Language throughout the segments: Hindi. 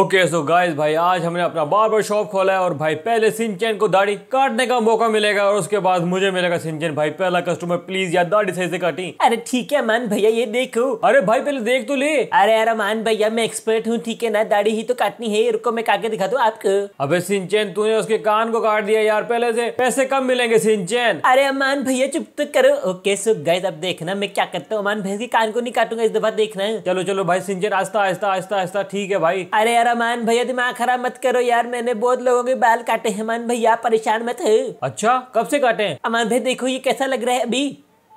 ओके सो गाइस भाई आज हमने अपना बार शॉप खोला है और भाई पहले सिंचन को दाढ़ी काटने का मौका मिलेगा और उसके बाद मुझे मिलेगा सिंचन भाई पहला कस्टमर प्लीज यार दाढ़ी सही से काटी अरे ठीक है मान भैया ये देखो अरे भाई पहले देख तो ले अरे यार मान भैया मैं एक्सपर्ट हूँ ठीक है ना दाढ़ी ही तो काटनी है रुको मैं काके दिखा दू आपको अबे सिंचन तूने उसके कान को काट दिया यार पहले से पैसे कम मिलेंगे सिंचन अरे अमान भैया चुप तो करो ओके सो गाइस अब देखना मैं क्या करता हूँ अमान भैया के कान को नहीं काटूंगा इस दफा देखना चलो चलो भाई सिंचन आस्ता आस्ता आस्ता आस्ता ठीक है भाई अरे यार अरे मान भैया दिमाग खराब मत करो यार मैंने बहुत लोगों के बाल काटे हैं मान भैया परेशान मत है अच्छा कब से काटे अमान भाई देखो ये कैसा लग रहा है अभी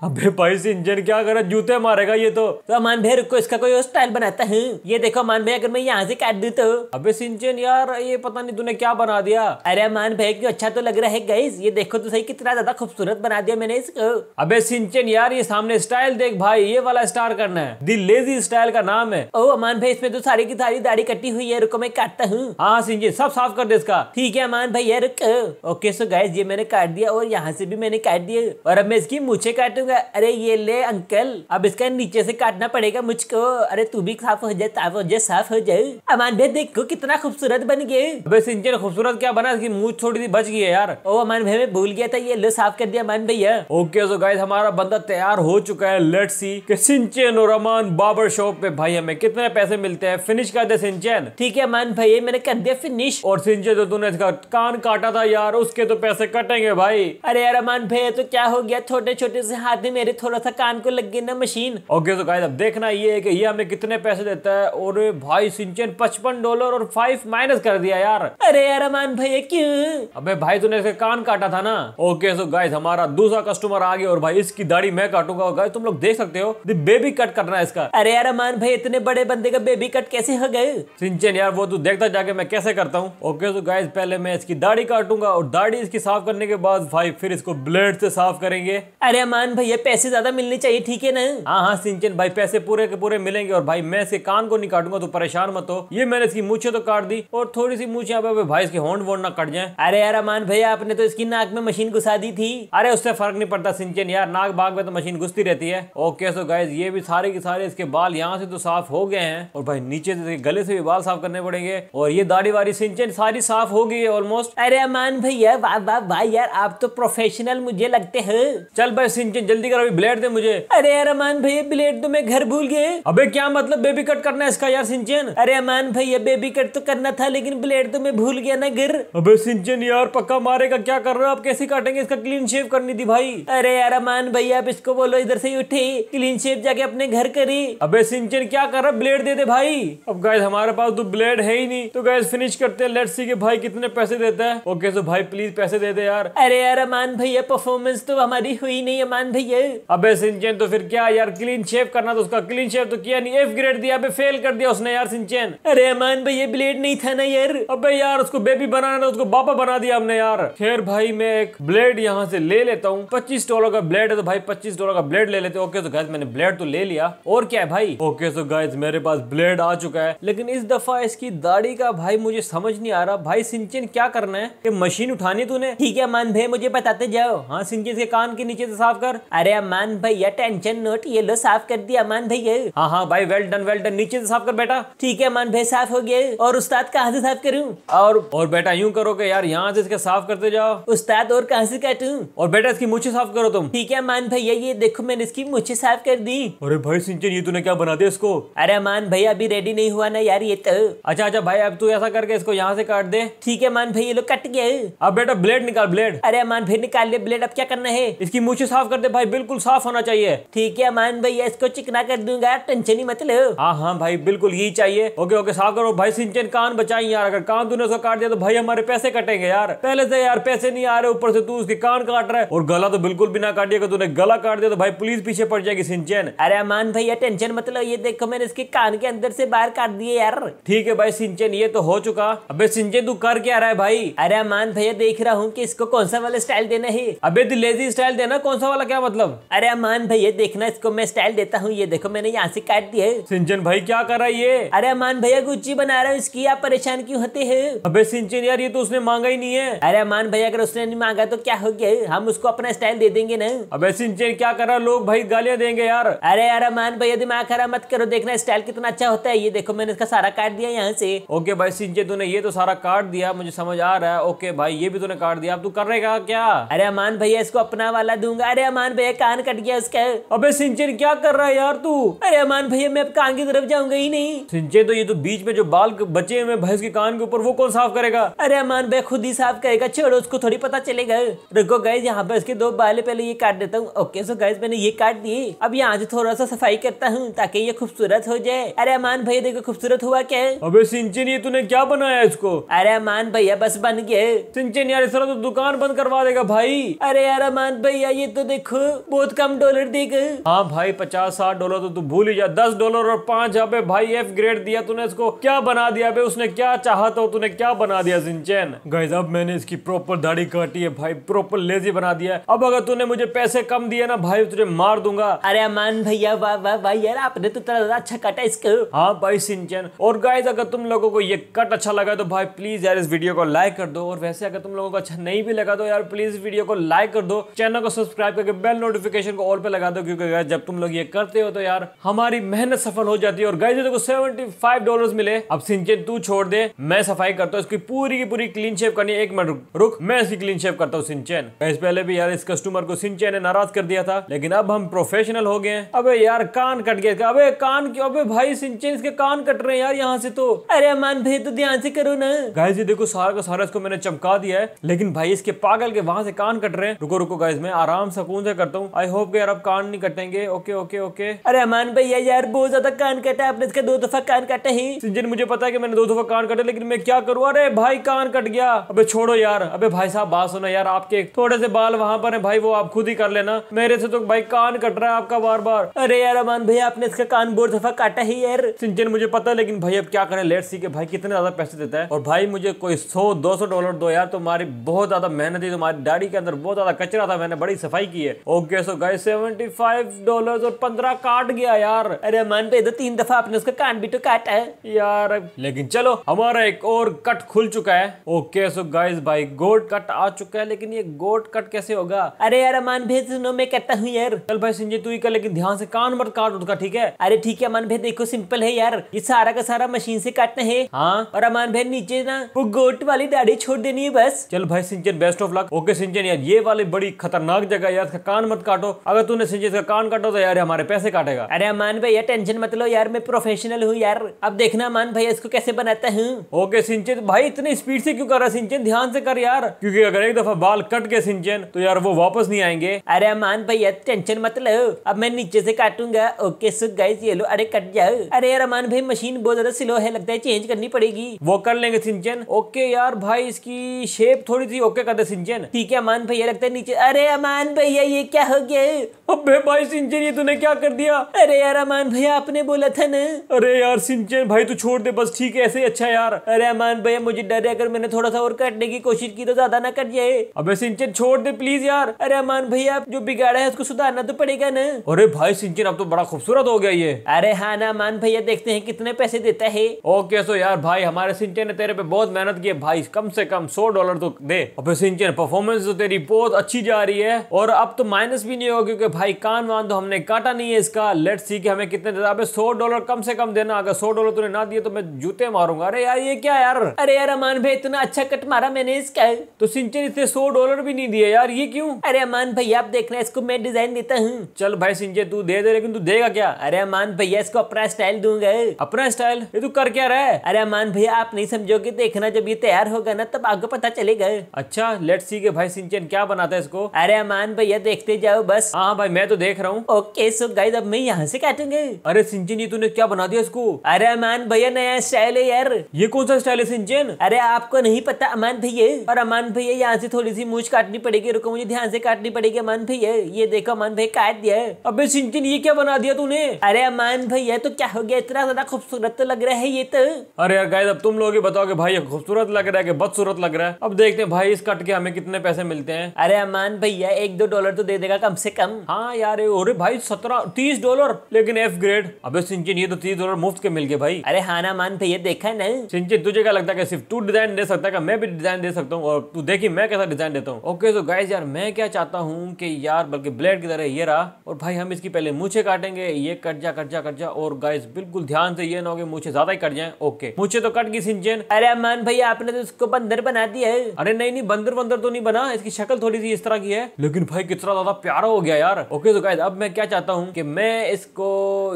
अबे भाई इंजन क्या करे जूते मारेगा ये तो, तो मान भैया रुको इसका कोई स्टाइल बनाता है ये देखो मान भैया अगर मैं यहाँ से काट दू तो अबे सिंचन यार ये पता नहीं तूने क्या बना दिया अरे मान भैया क्यों अच्छा तो लग रहा है गाइस ये देखो तो सही कितना ज्यादा खूबसूरत बना दिया मैंने इसको अबे सिंचन यार ये सामने स्टाइल देख भाई ये वाला स्टार करना है दी लेजी स्टाइल का नाम है ओ अमान भाई इसमें तो सारी की सारी दाढ़ी कटी हुई है रुको मैं काटता हूँ हाँ सिंचन सब साफ कर दे इसका ठीक है अमान ये रुको ओके सो गाइस ये मैंने काट दिया और यहाँ से भी मैंने काट दिया और अब मैं इसकी मुझे काटूंगा अरे ये ले अंकल अब इसका नीचे से काटना पड़ेगा मुझको अरे तू भी साफ हो जाए साफ हो जाए साफ हो जाए अमान भाई देखो कितना खूबसूरत बन गए अबे सिंचन खूबसूरत क्या बना इसकी मुँह छोटी सी बच गई है यार ओ अमान भाई मैं भूल गया था ये लो साफ कर दिया अमान भैया ओके सो गाइस हमारा बंदा तैयार हो चुका है लेट सी सिंचन और अमान बाबर शॉप पे भाई हमें कितने पैसे मिलते हैं फिनिश कर दे सिंचन ठीक है अमान भाई मैंने कर दिया फिनिश और सिंचन तो तूने इसका कान काटा था यार उसके तो पैसे कटेंगे भाई अरे यार अमान भाई तो क्या हो गया छोटे छोटे से हाथ दे मेरे थोड़ा सा कान को लग गई ना मशीन ओके तो गाइस अब देखना ये है कि ये हमें कितने पैसे देता है और भाई सिंचन पचपन डॉलर और फाइव माइनस कर दिया यार अरे यार अमान भाई क्यों अबे भाई तूने इसका कान काटा था ना ओके सो गाइस हमारा दूसरा कस्टमर आ गया और भाई इसकी दाढ़ी मैं काटूंगा गाइस तुम लोग देख सकते हो दी बेबी कट करना है इसका अरे यार अमान भाई इतने बड़े बंदे का बेबी कट कैसे हो गए सिंचन यार वो तू देखता जाके मैं कैसे करता हूँ ओके सो गाइस पहले मैं इसकी दाढ़ी काटूंगा और दाढ़ी इसकी साफ करने के बाद भाई फिर इसको ब्लेड से साफ करेंगे अरे अमान भाई भैया पैसे ज्यादा मिलने चाहिए ठीक है ना हाँ हाँ सिंचन भाई पैसे पूरे के पूरे मिलेंगे और भाई मैं इसके कान को नहीं काटूंगा तो परेशान मत हो ये मैंने इसकी मुछे तो काट दी और थोड़ी सी मुछे अब भाई इसके होंड वोड ना कट जाए अरे यार अमान भैया आपने तो इसकी नाक में मशीन घुसा दी थी अरे उससे फर्क नहीं पड़ता सिंचन यार नाक बाग में तो मशीन घुसती रहती है ओके सो गाइज ये भी सारे के सारे इसके बाल यहाँ से तो साफ हो गए हैं और भाई नीचे से गले से भी बाल साफ करने पड़ेंगे और ये दाढ़ी वाली सिंचन सारी साफ हो गई है ऑलमोस्ट अरे अमान भैया वाह वाह भाई यार आप तो प्रोफेशनल मुझे लगते हैं चल भाई सिंचन जल्दी कर अभी ब्लेड दे मुझे अरे यार अमान भैया ब्लेड तो मैं घर भूल गए अबे क्या मतलब बेबी कट करना है इसका यार सिंचन अरे अमान भैया बेबी कट तो करना था लेकिन ब्लेड तो मैं भूल गया ना गिर अबे सिंचन यार पक्का मारेगा क्या कर रहे हो आप कैसे काटेंगे इसका क्लीन शेव करनी थी भाई अरे यार अमान भैया आप इसको बोलो इधर से उठे क्लीन शेव जाके अपने घर करी अबे सिंचन क्या कर रहा ब्लेड दे दे भाई अब गाय हमारे पास तो ब्लेड है ही नहीं तो गैस फिनिश करते हैं लेट्स सी के भाई कितने पैसे देता है ओके सो भाई प्लीज पैसे दे दे यार अरे यार अमान भैया परफॉर्मेंस तो हमारी हुई नहीं अमान भैया ठीक है अबे सिंचेन तो फिर क्या यार क्लीन शेव करना तो उसका क्लीन शेव तो किया नहीं एफ ग्रेड दिया अबे फेल कर दिया उसने यार सिंचेन अरे मान भाई ये ब्लेड नहीं था ना यार अबे यार उसको बेबी बनाना उसको बापा बना दिया हमने यार खैर भाई मैं एक ब्लेड यहाँ से ले लेता हूँ पच्चीस डॉलर का ब्लेड है तो भाई पच्चीस डॉलर का ब्लेड ले लेते ओके तो गाइज मैंने ब्लेड तो ले लिया और क्या है भाई ओके तो गाइज मेरे पास ब्लेड आ चुका है लेकिन इस दफा इसकी दाढ़ी का भाई मुझे समझ नहीं आ रहा भाई सिंचन क्या करना है मशीन उठानी तूने ठीक है मान भाई मुझे बताते जाओ हाँ सिंचन के कान के नीचे से साफ कर अरे अमान भैया टेंशन नोट ये लो साफ कर दिया अमान भैया हाँ हाँ भाई वेल डन वेल डन नीचे से साफ कर बेटा ठीक है अमान भाई साफ हो गया और उस्ताद कहाँ से साफ करूँ और और बेटा करो के यार यहाँ से इसके साफ करते जाओ उस्ताद और कहाँ से काटू और बेटा इसकी मुझे साफ करो तुम ठीक है अमान भैया ये देखो मैंने इसकी मुझे साफ कर दी अरे भाई सिंचन ये तूने क्या बना दिया इसको अरे अमान भैया अभी रेडी नहीं हुआ ना यार ये तो अच्छा अच्छा भाई अब तू ऐसा करके इसको यहाँ से काट दे ठीक है अमान भाई ये लोग कट गए अब बेटा ब्लेड निकाल ब्लेड अरे अमान भाई निकाल ले ब्लेड अब क्या करना है इसकी मुझे साफ कर दे भाई भाई बिल्कुल साफ होना चाहिए ठीक है मान भाई इसको चिकना कर दूंगा टेंशन ही मत लो हाँ हाँ भाई बिल्कुल यही चाहिए ओके ओके साफ करो भाई सिंचन कान बचाई यार अगर कान तूने उसको काट दिया तो भाई हमारे पैसे कटेंगे यार पहले से यार पैसे नहीं आ रहे ऊपर से तू उसके कान काट रहा है और गला तो बिल्कुल भी ना काटिएगा तूने गला काट दिया तो भाई पुलिस पीछे पड़ जाएगी सिंचन अरे अमान भैया टेंशन मतलब ये देखो मैंने इसके कान के अंदर से बाहर काट दिए यार ठीक है भाई सिंचन ये तो हो चुका अबे सिंचन तू कर क्या रहा है भाई अरे मान भैया देख रहा हूँ कि इसको कौन सा वाला स्टाइल देना है अबे तू लेजी स्टाइल देना कौन सा वाला क्या मतलब अरे अमान भाई ये देखना इसको मैं स्टाइल देता हूँ ये देखो मैंने यहाँ से काट दिया है सिंचन भाई क्या कर रहा है ये अरे अमान भैया गुच्ची बना रहा हूँ इसकी आप परेशान क्यों होते है अबे सिंचन यार ये तो उसने मांगा ही नहीं है अरे अमान भैया अगर उसने नहीं मांगा तो क्या हो गया हम उसको अपना स्टाइल दे देंगे ना अब सिंचन क्या कर रहा है लोग भाई गालियाँ देंगे यार अरे यार अमान भैया दिमाग खराब मत करो देखना स्टाइल कितना अच्छा होता है ये देखो मैंने इसका सारा काट दिया यहाँ से ओके भाई सिंचन तूने ये तो सारा काट दिया मुझे समझ आ रहा है ओके भाई ये भी तूने काट दिया अब तू कर रहेगा क्या अरे अमान भैया इसको अपना वाला दूंगा अरे अमान भैया मेरा कान कट गया उसका अबे सिंचन क्या कर रहा है यार तू अरे अमान भैया मैं अब कान की तरफ जाऊंगा ही नहीं सिंचन तो ये तो बीच में जो बाल बचे हुए भैंस के कान के ऊपर वो कौन साफ करेगा अरे अमान भाई खुद ही साफ करेगा छोड़ो उसको थोड़ी पता चलेगा रुको गैस यहाँ पे उसके दो बाल पहले ये काट देता हूँ ओके सो गैस मैंने ये काट दिए अब यहाँ से थोड़ा सा सफाई करता हूँ ताकि ये खूबसूरत हो जाए अरे अमान भैया देखो खूबसूरत हुआ क्या अबे सिंचन ये तूने क्या बनाया इसको अरे अमान भैया बस बन गए सिंचन यार इस तरह तो दुकान बंद करवा देगा भाई अरे यार अमान भैया ये तो देखो बहुत कम डॉलर देगा हाँ भाई पचास साठ डॉलर तो तू भूल ही जा दस डॉलर और पांच अबे भाई एफ ग्रेड दिया तूने इसको क्या बना दिया बे उसने क्या चाहा तो तूने क्या बना दिया सिंचैन गाइस अब मैंने इसकी प्रॉपर दाढ़ी काटी है भाई प्रॉपर लेजी बना दिया अब अगर तूने मुझे पैसे कम दिए ना भाई तुझे मार दूंगा अरे अमान भैया वाह वाह भाई यार आपने तो तरह अच्छा काटा इसको हाँ भाई सिंचन और गाइस अगर तुम लोगों को ये कट अच्छा लगा तो भाई प्लीज यार इस वीडियो को लाइक कर दो और वैसे अगर तुम लोगों को अच्छा नहीं भी लगा तो यार प्लीज वीडियो को लाइक कर दो चैनल को सब्सक्राइब करके बेल नोटिफिकेशन को ऑल पे लगा दो क्योंकि गाइस जब तुम लोग ये करते हो तो यार हमारी मेहनत सफल हो जाती है और गाइस देखो सेवेंटी फाइव डॉलर मिले अब सिंचन तू छोड़ दे मैं सफाई करता हूँ इसकी पूरी की पूरी क्लीन शेप करनी एक मिनट रुक मैं इसकी क्लीन शेप करता हूँ सिंचन इस पहले भी यार इस कस्टमर को सिंचन ने नाराज कर दिया था लेकिन अब हम प्रोफेशनल हो गए अब यार कान कट गए अब कान क्यों अब भाई सिंचन इसके कान कट रहे हैं यार यहाँ से तो अरे मान भाई तो ध्यान से करो ना गाइस ये देखो सारा का सारा इसको मैंने चमका दिया है लेकिन भाई इसके पागल के वहां से कान कट रहे हैं रुको रुको गाइस मैं आराम सकून से करता हूँ आई होप यार अब कान नहीं कटेंगे ओके ओके ओके अरे अमान भैया यार बहुत ज्यादा कान कटा आपने इसके दो दफा कान कटे ही सिंजन मुझे पता है कि मैंने दो दफा कान कटे लेकिन मैं क्या करूँ अरे भाई कान कट गया अब छोड़ो यार अबे भाई साहब बात सुना यार आपके थोड़े से बाल वहां पर है भाई वो आप खुद ही कर लेना मेरे से तो भाई कान कट रहा है आपका बार बार अरे यार अमान भैया आपने इसका कान बहुत दफा काटा ही यार सिंचन मुझे पता है लेकिन भाई अब क्या करें लेट सी के भाई कितने ज्यादा पैसे देता है और भाई मुझे कोई सौ दो सौ डॉलर दो यार तुम्हारी बहुत ज्यादा मेहनत है तुम्हारी दाढ़ी के अंदर बहुत ज्यादा कचरा था मैंने बड़ी सफाई की है okay so guys seventy five dollar और पंद्रह काट गया यार अरे मान पे तो इधर तीन दफा आपने उसका कान भी तो काटा है यार लेकिन चलो हमारा एक और कट खुल चुका है ओके सो गाइस भाई गोट कट आ चुका है लेकिन ये गोट कट कैसे होगा अरे यार मान भेद सुनो मैं कहता हूँ यार चल भाई संजय तू ही कर लेकिन ध्यान से कान मत काट उसका ठीक है अरे ठीक है अमान भेद देखो सिंपल है यार ये सारा का सारा मशीन से काटना है हाँ और अमान भेद नीचे ना वो गोट वाली दाढ़ी छोड़ देनी है बस चल भाई Shinchan best of luck okay Shinchan यार ये वाली बड़ी खतरनाक जगह यार कान कान मत काटो अगर तूने संजीत का कान काटो तो यार हमारे पैसे काटेगा अरे मान भैया टेंशन मत लो यार मैं प्रोफेशनल हूँ यार अब देखना मान भैया इसको कैसे बनाता हूँ ओके सिंचित भाई इतनी स्पीड से क्यों कर रहा है सिंचन ध्यान से कर यार क्योंकि अगर एक दफा बाल कट गए सिंचन तो यार वो वापस नहीं आएंगे अरे मान भैया टेंशन मत लो अब मैं नीचे से काटूंगा ओके सुख गाइस ये लो अरे कट जाओ अरे यार मान भाई मशीन बहुत ज्यादा स्लो है लगता है चेंज करनी पड़ेगी वो कर लेंगे सिंचन ओके यार भाई इसकी शेप थोड़ी सी ओके कर दे सिंचन ठीक है अमान भैया लगता है नीचे अरे अमान भैया ये क्या हो गया अबे भाई सिंचन ये तूने क्या कर दिया अरे यार अमान भैया आपने बोला था ना अरे यार सिंचन भाई तू छोड़ दे बस ठीक है ऐसे ही अच्छा यार अरे अमान भैया मुझे डर है अगर मैंने थोड़ा सा और काटने की कोशिश की तो ज्यादा ना कट जाए अबे सिंचन छोड़ दे प्लीज यार अरे अमान भैया जो बिगाड़ा है उसको सुधारना तो पड़ेगा ना अरे भाई सिंचन अब तो बड़ा खूबसूरत हो गया ये अरे हाँ ना अमान भैया देखते हैं कितने पैसे देता है ओके सो यार भाई हमारे सिंचन ने तेरे पे बहुत मेहनत की है भाई कम से कम सौ डॉलर तो दे अबे सिंचन परफॉर्मेंस तो तेरी बहुत अच्छी जा रही है और अब तो माइनस माइनस भी नहीं होगा क्योंकि भाई कान वान तो हमने काटा नहीं है इसका लेट सी कि हमें कितने देता है सौ डॉलर कम से कम देना अगर सौ डॉलर तूने ना दिए तो मैं जूते मारूंगा अरे यार ये क्या यार अरे यार अमान भाई इतना अच्छा कट मारा मैंने इसका तो सिंचन इसने सौ डॉलर भी नहीं दिया यार ये क्यूँ अरे अमान भाई आप देखना इसको मैं डिजाइन देता हूँ चल भाई सिंचन तू दे दे लेकिन तू देगा क्या अरे अमान भैया इसको अपना स्टाइल दूंगा अपना स्टाइल ये तू कर क्या रहा है अरे अमान भैया आप नहीं समझोगे देखना जब ये तैयार होगा ना तब आपको पता चलेगा अच्छा लेट सी के भाई सिंचन क्या बनाता है इसको अरे अमान भैया देखते देखते जाओ बस हाँ भाई मैं तो देख रहा हूँ ओके सो गाइज अब मैं यहाँ से काटेंगे अरे सिंचन ये तूने क्या बना दिया इसको अरे अमान भैया नया स्टाइल है यार ये कौन सा स्टाइल है सिंचन अरे आपको नहीं पता अमान भैया और अमान भैया यहाँ से थोड़ी सी मूछ काटनी पड़ेगी रुको मुझे ध्यान से काटनी पड़ेगी अमान भैया ये देखो अमान भैया काट दिया है अब सिंचन ये क्या बना दिया तूने अरे अमान भैया तो क्या हो गया इतना ज्यादा खूबसूरत तो लग रहा है ये तो अरे यार गाइज अब तुम लोग बताओ कि भाई खूबसूरत लग रहा है कि बदसूरत लग रहा है अब देखते हैं भाई इस कट के हमें कितने पैसे मिलते हैं अरे अमान भैया एक दो डॉलर तो दे देगा कम से कम हाँ यार अरे भाई सत्रह तीस डॉलर लेकिन एफ ग्रेड अबे सिंचिन ये तो तीस डॉलर मुफ्त के मिल गए भाई अरे हाना मान पे तो ये देखा है नहीं सिंचिन तुझे क्या लगता है सिर्फ तू डिजाइन दे सकता है मैं भी डिजाइन दे सकता हूँ और तू देखी मैं कैसा डिजाइन देता हूँ ओके सो गाइज यार मैं क्या चाहता हूँ कि यार बल्कि ब्लेड की तरह ये रहा और भाई हम इसकी पहले मुझे काटेंगे ये कट जा कट जा कट जा और गाइज बिल्कुल ध्यान से ये ना हो मुझे ज्यादा ही कट जाए ओके मुझे तो कट गई सिंचन अरे मान भाई आपने तो इसको बंदर बना दिया है अरे नहीं नहीं बंदर बंदर तो नहीं बना इसकी शक्ल थोड़ी सी इस तरह की है लेकिन भाई कितना ज्यादा प्यारा हो गया यार ओके तो गाइज अब मैं क्या चाहता हूँ कि मैं इसको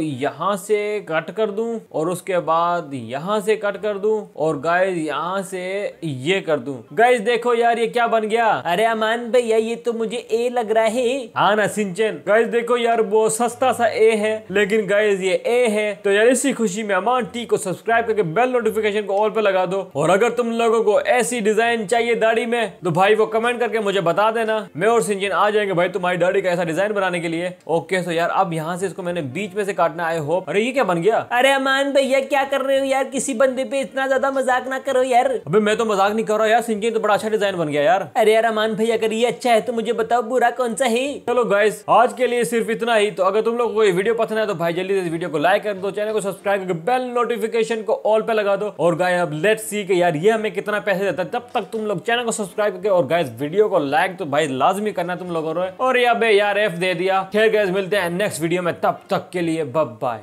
यहाँ से कट कर दूं और उसके बाद यहाँ से कट कर दूं और गाइज यहाँ से ये कर दूं गाइज देखो यार ये क्या बन गया अरे अमान भैया ये तो मुझे ए लग रहा है हाँ ना सिंचन गाइज देखो यार वो सस्ता सा ए है लेकिन गाइज ये ए है तो यार इसी खुशी में अमान टी को सब्सक्राइब करके बेल नोटिफिकेशन को ऑल पे लगा दो और अगर तुम लोगों को ऐसी डिजाइन चाहिए दाढ़ी में तो भाई वो कमेंट करके मुझे बता देना मैं और सिंचन आ जाएंगे भाई तुम्हारी डर्ट एक ऐसा डिजाइन बनाने के लिए ओके सो यार अब यहाँ से इसको मैंने बीच में से काटना आई होप अरे ये क्या बन गया अरे अमान भैया क्या कर रहे हो यार किसी बंदे पे इतना ज्यादा मजाक ना करो यार अभी मैं तो मजाक नहीं कर रहा यार सिंह तो बड़ा अच्छा डिजाइन बन गया यार अरे यार अमान भैया अगर ये अच्छा है तो मुझे बताओ बुरा कौन सा है चलो गाइस आज के लिए सिर्फ इतना ही तो अगर तुम लोग को ये वीडियो पसंद है तो भाई जल्दी से इस वीडियो को लाइक कर दो चैनल को सब्सक्राइब करके बेल नोटिफिकेशन को ऑल पे लगा दो और गाय अब लेट सी के यार ये हमें कितना पैसे देता है तब तक तुम लोग चैनल को सब्सक्राइब करके और गाइस वीडियो को लाइक तो भाई लाजमी करना तुम लोगों ने और या बे यार एफ दे दिया खेल गैस मिलते हैं नेक्स्ट वीडियो में तब तक के लिए बब बाय